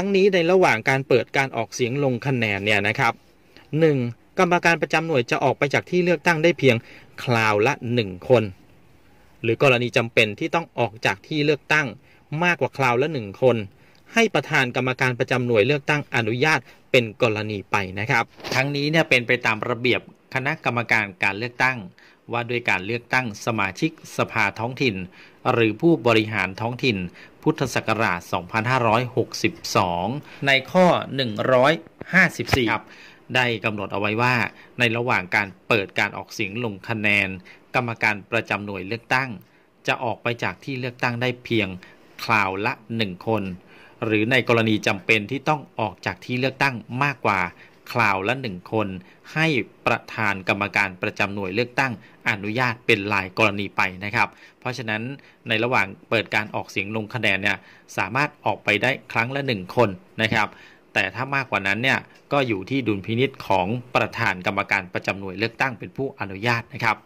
ทั้งนี้ ในระหว่างการเปิดการออกเสียงลงคะแนนเนี่ยนะครับ 1. กรรมการประจำหน่วยจะออกไปจากที่เลือกตั้งได้เพียงคราวละ1 คน หรือกรณีจำเป็นที่ต้องออกจากที่เลือกตั้งมากกว่าคราวละ1 คน ให้ประธานกรรมการประจำหน่วยเลือกตั้งอนุญาตเป็นกรณีไปนะครับ ทั้งนี้เนี่ยเป็นไปตามระเบียบคณะกรรมการการเลือกตั้ง ว่าด้วยการเลือกตั้งสมาชิกสภาท้องถิ่น หรือผู้บริหารท้องถิ่น พุทธศักราช 2562 ในข้อ 154ครับ ได้กำหนดเอาไว้ว่าในระหว่างการเปิดการออกเสียงลงคะแนน กรรมการประจำหน่วยเลือกตั้ง จะออกไปจากที่เลือกตั้งได้เพียงคราวละ1คน หรือในกรณีจำเป็นที่ต้องออกจากที่เลือกตั้งมากกว่าคราวละหนึ่งคน ให้ประธานกรรมการประจำหน่วยเลือกตั้งอนุญาตเป็นลายกรณีไปนะครับ เพราะฉะนั้นในระหว่างเปิดการออกเสียงลงคะแนนเนี่ยสามารถออกไปได้ครั้งละหนึ่งคนนะครับ แต่ถ้ามากกว่านั้นเนี่ยก็อยู่ที่ดุลพินิษของประธานกรรมการประจำหน่วยเลือกตั้งเป็นผู้อนุญาตนะครับ